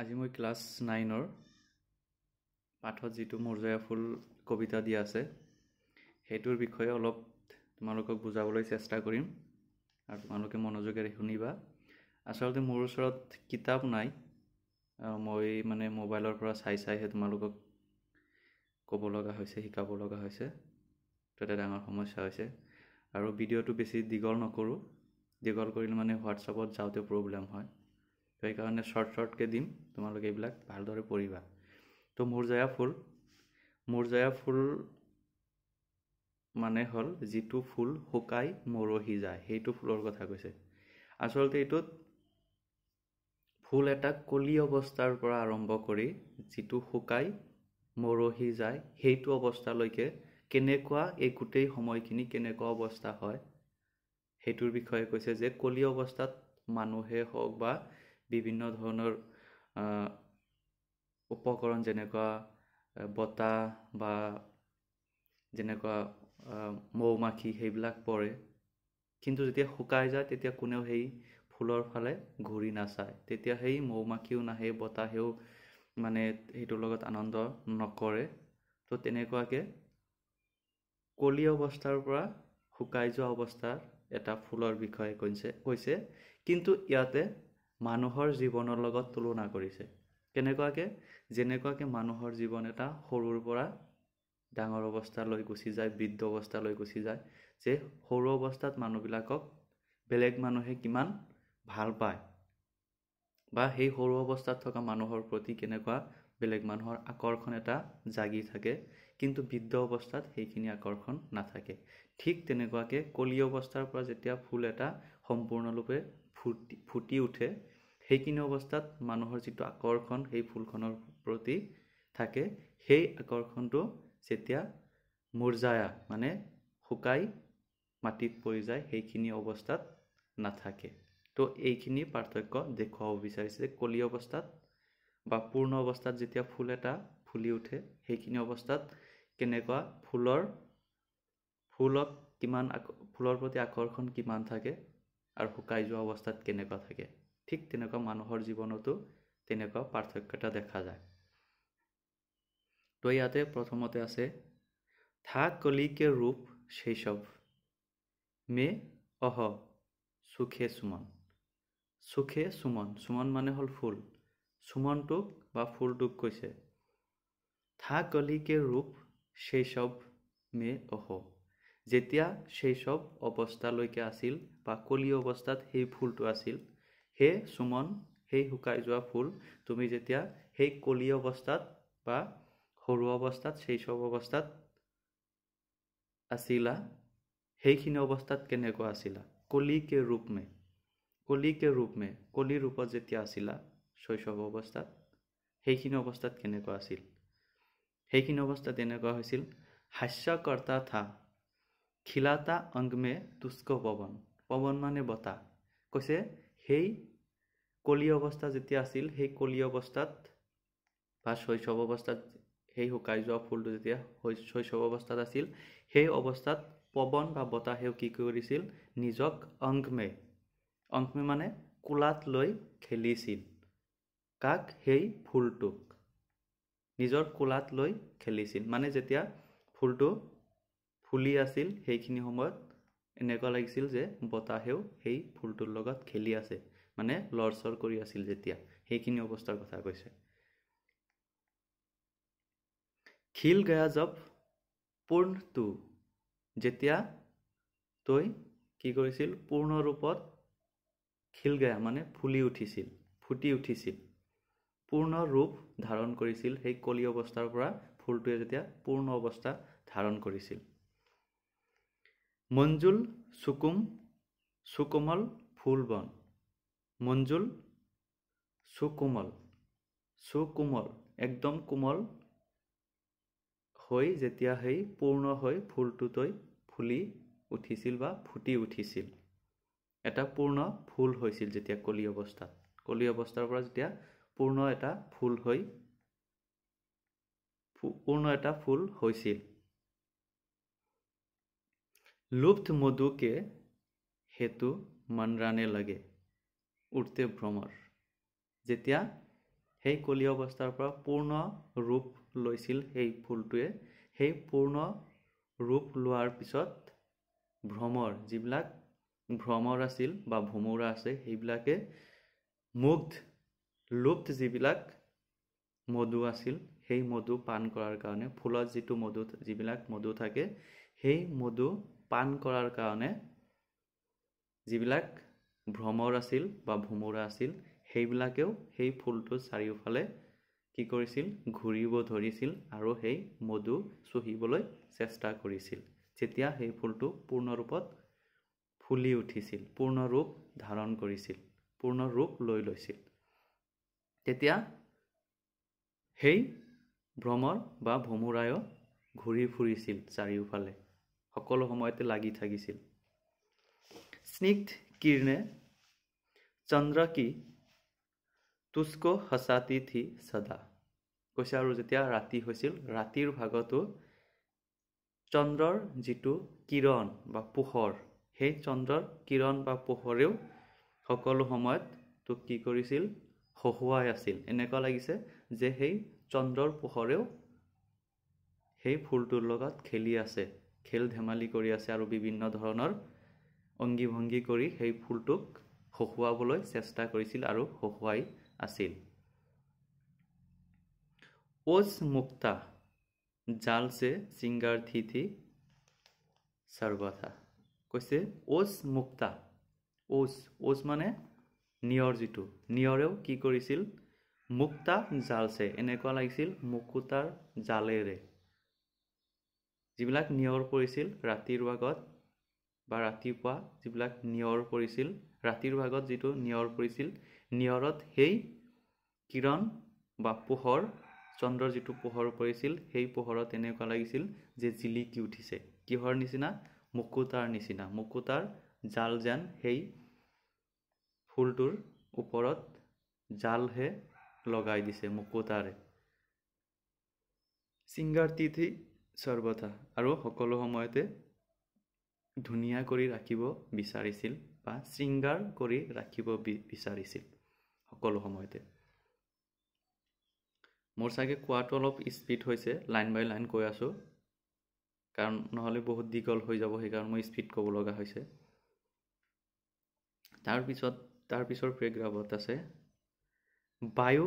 আজি মই ক্লাছ নাইনৰ পাঠত যিটো মৰ্জয়া ফুল কবিতা দিয়া আছে সেইটোৰ বিষয়ে অলপ তোমালোকক বুজাবলৈ চেষ্টা কৰিম আৰু তোমালোকে মনোযোগেৰে শুনিবা আচলতে মোৰ ওচৰত কিতাপ নাই মই মানে মোবাইলৰ পৰা চাই চাইহে তোমালোকক ক'ব লগা হৈছে শিকাব লগা হৈছে এইটো এটা ডাঙৰ সমস্যা হৈছে আৰু ভিডিঅ'টো বেছি দীঘল নকৰোঁ দীঘল কৰিলে মানে হোৱাটছআপত যাওঁতে প্ৰব্লেম হয় তো সেইকাৰণে শ্বৰ্ট শ্বৰ্টকৈ দিম তোমালোকে এইবিলাক ভালদৰে পঢ়িবা তো মোৰজয়া ফুল মূৰজায়া ফুল মানে হ'ল যিটো ফুল শুকাই মৰহি যায় সেইটো ফুলৰ কথা কৈছে আচলতে এইটোত ফুল এটা কলি অৱস্থাৰ পৰা আৰম্ভ কৰি যিটো শুকাই মৰহি যায় সেইটো অৱস্থালৈকে কেনেকুৱা এই গোটেই সময়খিনি কেনেকুৱা অৱস্থা হয় সেইটোৰ বিষয়ে কৈছে যে কলি অৱস্থাত মানুহে হওক বা বিভিন্ন ধৰণৰ উপকৰণ যেনেকুৱা বতাহ বা যেনেকুৱা মৌ মাখি সেইবিলাক পৰে কিন্তু যেতিয়া শুকাই যায় তেতিয়া কোনেও সেই ফুলৰ ফালে ঘূৰি নাচায় তেতিয়া সেই মৌ মাখিও নাহে বতাহেও মানে সেইটোৰ লগত আনন্দ নকৰে তো তেনেকুৱাকৈ কলি অৱস্থাৰ পৰা শুকাই যোৱা অৱস্থাৰ এটা ফুলৰ বিষয়ে কৈছে কৈছে কিন্তু ইয়াতে মানুহৰ জীৱনৰ লগত তুলনা কৰিছে কেনেকুৱাকৈ যেনেকুৱাকৈ মানুহৰ জীৱন এটা সৰুৰ পৰা ডাঙৰ অৱস্থালৈ গুচি যায় বৃদ্ধ অৱস্থালৈ গুচি যায় যে সৰু অৱস্থাত মানুহবিলাকক বেলেগ মানুহে কিমান ভাল পায় বা সেই সৰু অৱস্থাত থকা মানুহৰ প্ৰতি কেনেকুৱা বেলেগ মানুহৰ আকৰ্ষণ এটা জাগি থাকে কিন্তু বৃদ্ধ অৱস্থাত সেইখিনি আকৰ্ষণ নাথাকে ঠিক তেনেকুৱাকৈ কলি অৱস্থাৰ পৰা যেতিয়া ফুল এটা সম্পূৰ্ণৰূপে ফুটি ফুটি উঠে সেইখিনি অৱস্থাত মানুহৰ যিটো আকৰ্ষণ সেই ফুলখনৰ প্ৰতি থাকে সেই আকৰ্ষণটো যেতিয়া মূৰ্জায়া মানে শুকাই মাটিত পৰি যায় সেইখিনি অৱস্থাত নাথাকে তো এইখিনি পাৰ্থক্য দেখুৱাব বিচাৰিছে যে কলি অৱস্থাত বা পূৰ্ণ অৱস্থাত যেতিয়া ফুল এটা ফুলি উঠে সেইখিনি অৱস্থাত কেনেকুৱা ফুলৰ ফুলক কিমান ফুলৰ প্ৰতি আকৰ্ষণ কিমান থাকে আৰু শুকাই যোৱা অৱস্থাত কেনেকুৱা থাকে ঠিক তেনেকুৱা মানুহৰ জীৱনতো তেনেকুৱা পাৰ্থক্য এটা দেখা যায় তো ইয়াতে প্ৰথমতে আছে থা কলিকে ৰূপ সেইসব মে অহ সুখে সুমন সুখে সুমন সুমন মানে হ'ল ফুল সুমনটোক বা ফুলটোক কৈছে থা কলিকে ৰূপ সেইসব মে অহ যেতিয়া সেইচব অৱস্থালৈকে আছিল বা কলি অৱস্থাত সেই ফুলটো আছিল সেই চুমন সেই শুকাই যোৱা ফুল তুমি যেতিয়া সেই কলি অৱস্থাত বা সৰু অৱস্থাত সেইচব অৱস্থাত আছিলা সেইখিনি অৱস্থাত কেনেকুৱা আছিলা কলিকে ৰূপমে কলিকে ৰূপমে কলি ৰূপত যেতিয়া আছিলা শৈশৱ অৱস্থাত সেইখিনি অৱস্থাত কেনেকুৱা আছিল সেইখিনি অৱস্থাত এনেকুৱা হৈছিল হাস্যকৰ্তা থা খিলাতা অংগমে তুষ্ক পৱন পৱন মানে বতাহ কৈছে সেই কলি অৱস্থা যেতিয়া আছিল সেই কলি অৱস্থাত বা শৈশৱ অৱস্থাত সেই শুকাই যোৱা ফুলটো যেতিয়া শৈশৱ অৱস্থাত আছিল সেই অৱস্থাত পৱন বা বতাহেও কি কৰিছিল নিজক অংগমে অংগমে মানে কোলাত লৈ খেলিছিল কাক সেই ফুলটোক নিজৰ কোলাত লৈ খেলিছিল মানে যেতিয়া ফুলটো ফুলি আছিল সেইখিনি সময়ত এনেকুৱা লাগিছিল যে বতাহেও সেই ফুলটোৰ লগত খেলি আছে মানে লৰচৰ কৰি আছিল যেতিয়া সেইখিনি অৱস্থাৰ কথা কৈছে খিল গয়া জব পূৰ্ণ টু যেতিয়া তই কি কৰিছিল পূৰ্ণ ৰূপত খিল গয়া মানে ফুলি উঠিছিল ফুটি উঠিছিল পূৰ্ণ ৰূপ ধাৰণ কৰিছিল সেই কলি অৱস্থাৰ পৰা ফুলটোৱে যেতিয়া পূৰ্ণ অৱস্থা ধাৰণ কৰিছিল মঞ্জুল চুকুম চুকোমল ফুল বন মঞ্জুল চুকোমল চুকোমল একদম কোমল হৈ যেতিয়া সেই পূৰ্ণ হৈ ফুলটোতৈ ফুলি উঠিছিল বা ফুটি উঠিছিল এটা পূৰ্ণ ফুল হৈছিল যেতিয়া কলি অৱস্থাত কলি অৱস্থাৰ পৰা যেতিয়া পূৰ্ণ এটা ফুল হৈ পূৰ্ণ এটা ফুল হৈছিল লুপ্ত মধুকে সেইটো মনৰাণে লাগে উৰ্তে ভ্ৰমৰ যেতিয়া সেই কলি অৱস্থাৰ পৰা পূৰ্ণ ৰূপ লৈছিল সেই ফুলটোৱে সেই পূৰ্ণ ৰূপ লোৱাৰ পিছত ভ্ৰমৰ যিবিলাক ভ্ৰমৰ আছিল বা ভুমুৰা আছে সেইবিলাকে মুগ্ধ লুপ্ত যিবিলাক মধু আছিল সেই মধু পাণ কৰাৰ কাৰণে ফুলত যিটো মধু যিবিলাক মধু থাকে সেই মধু পান কৰাৰ কাৰণে যিবিলাক ভ্ৰমৰ আছিল বা ভোমোৰা আছিল সেইবিলাকেও সেই ফুলটো চাৰিওফালে কি কৰিছিল ঘূৰিব ধৰিছিল আৰু সেই মধু চুহিবলৈ চেষ্টা কৰিছিল যেতিয়া সেই ফুলটো পূৰ্ণৰূপত ফুলি উঠিছিল পূৰ্ণ ৰূপ ধাৰণ কৰিছিল পূৰ্ণ ৰূপ লৈ লৈছিল তেতিয়া সেই ভ্ৰমৰ বা ভুমুৰায়ো ঘূৰি ফুৰিছিল চাৰিওফালে সকলো সময়তে লাগি থাকিছিল স্নিগ্ধ কিৰণে চন্দ্ৰ কি তুস্ক সচাতি থি চদা কৈছে আৰু যেতিয়া ৰাতি হৈছিল ৰাতিৰ ভাগতো চন্দ্ৰৰ যিটো কিৰণ বা পোহৰ সেই চন্দ্ৰৰ কিৰণ বা পোহৰেও সকলো সময়ত তোক কি কৰিছিল হহুৱাই আছিল এনেকুৱা লাগিছে যে সেই চন্দ্ৰৰ পোহৰেও সেই ফুলটোৰ লগত খেলি আছে খেল ধেমালি কৰি আছে আৰু বিভিন্ন ধৰণৰ অংগী ভংগী কৰি সেই ফুলটোক শহুৱাবলৈ চেষ্টা কৰিছিল আৰু শহুৱাই আছিল অ'জ মুক্তা জাল চে চিংগাৰ থি থি চাৰ্বাথা কৈছে অ'জ মুক্তা অ'জ অ'জ মানে নিয়ৰ যিটো নিয়ৰেও কি কৰিছিল মুক্তা জালচে এনেকুৱা লাগিছিল মুকুতাৰ জালেৰে যিবিলাক নিয়ৰ পৰিছিল ৰাতিৰ ভাগত বা ৰাতিপুৱা যিবিলাক নিয়ৰ পৰিছিল ৰাতিৰ ভাগত যিটো নিয়ৰ পৰিছিল নিয়ৰত সেই কিৰণ বা পোহৰ চন্দ্ৰৰ যিটো পোহৰ পৰিছিল সেই পোহৰত এনেকুৱা লাগিছিল যে জিলিকি উঠিছে কিহৰ নিচিনা মুকুতাৰ নিচিনা মুকুতাৰ জাল যেন সেই ফুলটোৰ ওপৰত জালহে লগাই দিছে মুকুতাৰে চিংগাৰ তিথি সৰ্বথা আৰু সকলো সময়তে ধুনীয়া কৰি ৰাখিব বিচাৰিছিল বা শৃংগাৰ কৰি ৰাখিব বিচাৰিছিল সকলো সময়তে মোৰ চাগে কোৱাটো অলপ স্পীড হৈছে লাইন বাই লাইন কৈ আছোঁ কাৰণ নহ'লে বহুত দীঘল হৈ যাব সেইকাৰণে মই স্পীড ক'ব লগা হৈছে তাৰপিছত তাৰপিছৰ পেগ্ৰাফত আছে বায়ু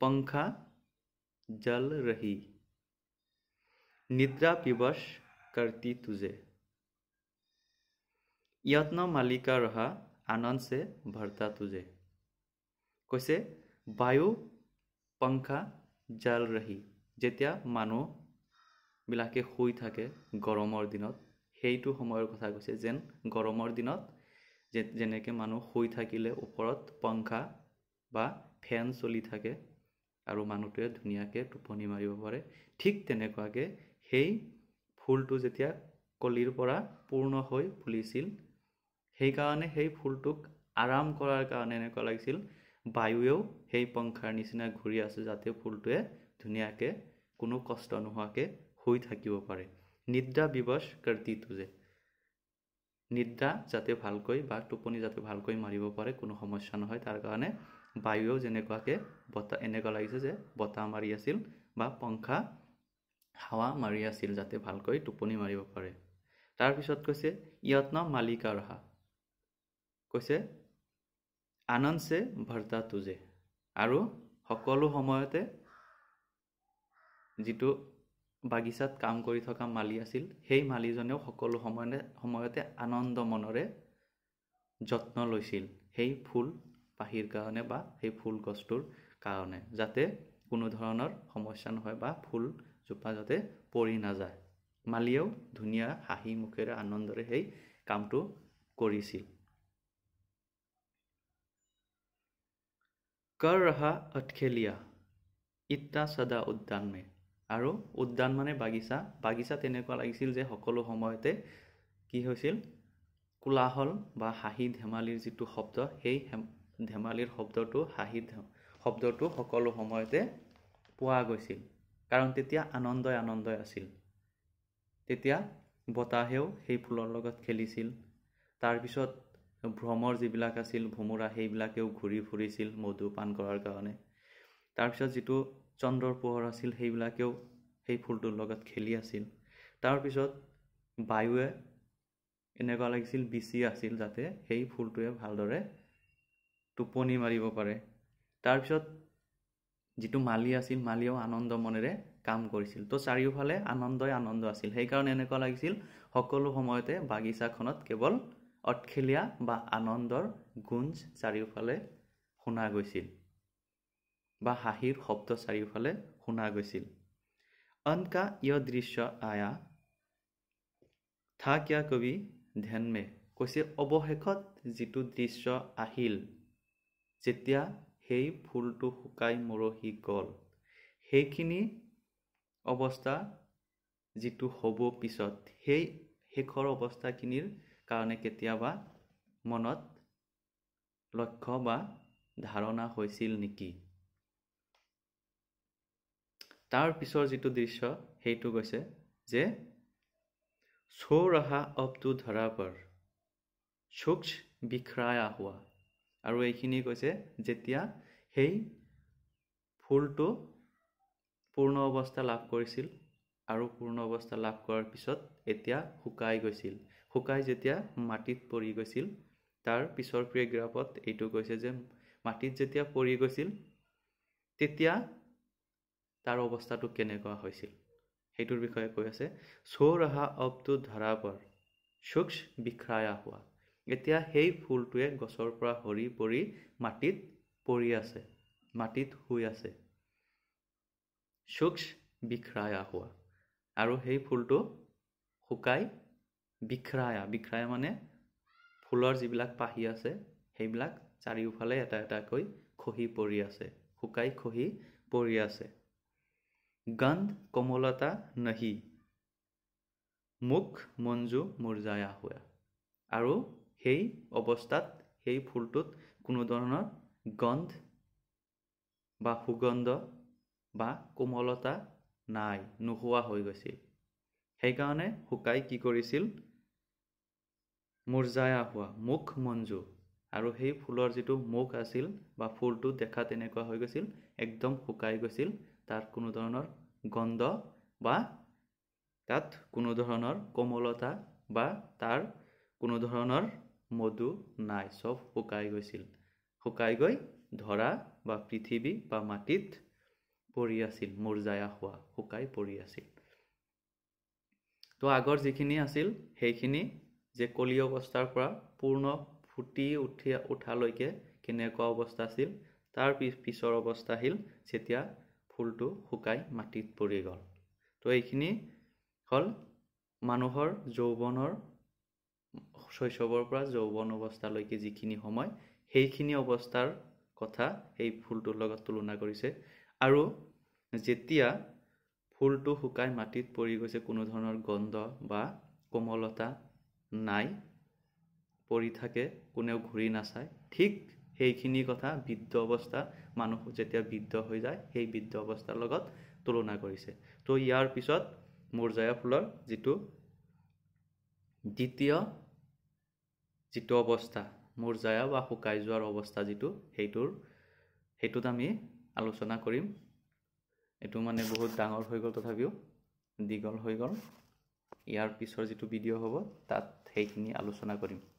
পংখা জল ৰহি নিদ্ৰা পিবশ কৰ্তি তুজে ইয়ত্ন মালিকা ৰহা আনন্দে ভৰ্তা তুজে কৈছে বায়ু পংখা জাল ৰহি যেতিয়া মানুহবিলাকে শুই থাকে গৰমৰ দিনত সেইটো সময়ৰ কথা কৈছে যেন গৰমৰ দিনত যে যেনেকৈ মানুহ শুই থাকিলে ওপৰত পংখা বা ফেন চলি থাকে আৰু মানুহটোৱে ধুনীয়াকৈ টোপনি মাৰিব পাৰে ঠিক তেনেকুৱাকৈ সেই ফুলটো যেতিয়া কলিৰ পৰা পূৰ্ণ হৈ ফুলিছিল সেইকাৰণে সেই ফুলটোক আৰাম কৰাৰ কাৰণে এনেকুৱা লাগিছিল বায়ুৱেও সেই পংখাৰ নিচিনা ঘূৰি আছে যাতে ফুলটোৱে ধুনীয়াকৈ কোনো কষ্ট নোহোৱাকৈ শুই থাকিব পাৰে নিদ্ৰা বিবশ কাৰ্তিটো যে নিদ্ৰা যাতে ভালকৈ বা টোপনি যাতে ভালকৈ মাৰিব পাৰে কোনো সমস্যা নহয় তাৰ কাৰণে বায়ুৱেও যেনেকুৱাকৈ বতাহ এনেকুৱা লাগিছে যে বতাহ মাৰি আছিল বা পংখা হাৱা মাৰি আছিল যাতে ভালকৈ টোপনি মাৰিব পাৰে তাৰপিছত কৈছে ইয়ত্ন মালিকা ৰহা কৈছে আনন্দে ভৰ্তা তুজে আৰু সকলো সময়তে যিটো বাগিচাত কাম কৰি থকা মালী আছিল সেই মালীজনেও সকলো সময়তে সময়তে আনন্দ মনেৰে যত্ন লৈছিল সেই ফুল পাহিৰ কাৰণে বা সেই ফুল গছটোৰ কাৰণে যাতে কোনো ধৰণৰ সমস্যা নহয় বা ফুল জোপা যাতে পৰি নাযায় মালিয়েও ধুনীয়া হাঁহি মুখেৰে আনন্দৰে সেই কামটো কৰিছিল কৰ ৰহা অটখেলীয়া ইটা চাদা উদ্যান মে আৰু উদ্যান মানে বাগিচা বাগিচা তেনেকুৱা লাগিছিল যে সকলো সময়তে কি হৈছিল কোলাহল বা হাঁহি ধেমালিৰ যিটো শব্দ সেই ধেমালিৰ শব্দটো হাঁহি শব্দটো সকলো সময়তে পোৱা গৈছিল কাৰণ তেতিয়া আনন্দই আনন্দই আছিল তেতিয়া বতাহেও সেই ফুলৰ লগত খেলিছিল তাৰপিছত ভ্ৰমৰ যিবিলাক আছিল ভোমোৰা সেইবিলাকেও ঘূৰি ফুৰিছিল মধু পাণ কৰাৰ কাৰণে তাৰপিছত যিটো চন্দ্ৰৰ পোহৰ আছিল সেইবিলাকেও সেই ফুলটোৰ লগত খেলি আছিল তাৰপিছত বায়ুৱে এনেকুৱা লাগিছিল বিচি আছিল যাতে সেই ফুলটোৱে ভালদৰে টোপনি মাৰিব পাৰে তাৰপিছত যিটো মালি আছিল মালিয়েও আনন্দ মনেৰে কাম কৰিছিল তো চাৰিওফালে আনন্দই আনন্দ আছিল সেইকাৰণে এনেকুৱা লাগিছিল সকলো সময়তে বাগিচাখনত কেৱল অটখেলীয়া বা আনন্দৰ গুঞ্জ চাৰিওফালে শুনা গৈছিল বা হাঁহিৰ শব্দ চাৰিওফালে শুনা গৈছিল অনকা ইয় দৃশ্য আয়া থা কিয় কবি ধেনমে কৈছে অৱশেষত যিটো দৃশ্য আহিল যেতিয়া সেই ফুলটো শুকাই মৰহি গ'ল সেইখিনি অৱস্থা যিটো হ'ব পিছত সেই শেষৰ অৱস্থাখিনিৰ কাৰণে কেতিয়াবা মনত লক্ষ্য বা ধাৰণা হৈছিল নেকি তাৰ পিছৰ যিটো দৃশ্য সেইটো কৈছে যে চৌ ৰহা অপ টু পৰ চুক্স বিষৰাই আহোৱা আৰু এইখিনি কৈছে যেতিয়া সেই ফুলটো পূৰ্ণ অৱস্থা লাভ কৰিছিল আৰু পূৰ্ণ অৱস্থা লাভ কৰাৰ পিছত এতিয়া শুকাই গৈছিল শুকাই যেতিয়া মাটিত পৰি গৈছিল তাৰ পিছৰ পেৰেগ্ৰাফত এইটো কৈছে যে মাটিত যেতিয়া পৰি গৈছিল তেতিয়া তাৰ অৱস্থাটো কেনেকুৱা হৈছিল সেইটোৰ বিষয়ে কৈ আছে চৌৰাহা অপটো ধৰা পৰ চুক্ষ বিষ্ৰায়া হোৱা এতিয়া সেই ফুলটোৱে গছৰ পৰা সৰি পৰি মাটিত পৰি আছে মাটিত শুই আছে সুক্ষ বিষ্ৰায়া হোৱা আৰু সেই ফুলটো শুকাই বিখৰায়া বিষ্ৰায়া মানে ফুলৰ যিবিলাক পাহি আছে সেইবিলাক চাৰিওফালে এটা এটাকৈ খহি পৰি আছে শুকাই খহি পৰি আছে গন্ধ কমলতা নহি মুখ মঞ্জু মুৰ্জায়া হোৱা আৰু সেই অৱস্থাত সেই ফুলটোত কোনো ধৰণৰ গন্ধ বা সুগন্ধ বা কোমলতা নাই নোহোৱা হৈ গৈছিল সেইকাৰণে শুকাই কি কৰিছিল মূৰ্জায়া হোৱা মুখ মঞ্জু আৰু সেই ফুলৰ যিটো মুখ আছিল বা ফুলটো দেখা তেনেকুৱা হৈ গৈছিল একদম শুকাই গৈছিল তাত কোনো ধৰণৰ গন্ধ বা তাত কোনো ধৰণৰ কোমলতা বা তাৰ কোনো ধৰণৰ মধু নাই চব শুকাই গৈছিল শুকাই গৈ ধৰা বা পৃথিৱী বা মাটিত পৰি আছিল মূৰজায়া হোৱা শুকাই পৰি আছিল তো আগৰ যিখিনি আছিল সেইখিনি যে কলি অৱস্থাৰ পৰা পূৰ্ণ ফুটি উঠি উঠালৈকে কেনেকুৱা অৱস্থা আছিল তাৰ পি পিছৰ অৱস্থা আহিল যেতিয়া ফুলটো শুকাই মাটিত পৰি গ'ল তো এইখিনি হ'ল মানুহৰ যৌৱনৰ শৈশৱৰ পৰা যৌৱন অৱস্থালৈকে যিখিনি সময় সেইখিনি অৱস্থাৰ কথা সেই ফুলটোৰ লগত তুলনা কৰিছে আৰু যেতিয়া ফুলটো শুকাই মাটিত পৰি গৈছে কোনো ধৰণৰ গন্ধ বা কোমলতা নাই পৰি থাকে কোনেও ঘূৰি নাচায় ঠিক সেইখিনি কথা বৃদ্ধ অৱস্থা মানুহ যেতিয়া বৃদ্ধ হৈ যায় সেই বৃদ্ধ অৱস্থাৰ লগত তুলনা কৰিছে তো ইয়াৰ পিছত মোৰজায়া ফুলৰ যিটো দ্বিতীয় যিটো অৱস্থা মূৰ্জায়া বা শুকাই যোৱাৰ অৱস্থা যিটো সেইটোৰ সেইটোত আমি আলোচনা কৰিম এইটো মানে বহুত ডাঙৰ হৈ গ'ল তথাপিও দীঘল হৈ গ'ল ইয়াৰ পিছৰ যিটো ভিডিঅ' হ'ব তাত সেইখিনি আলোচনা কৰিম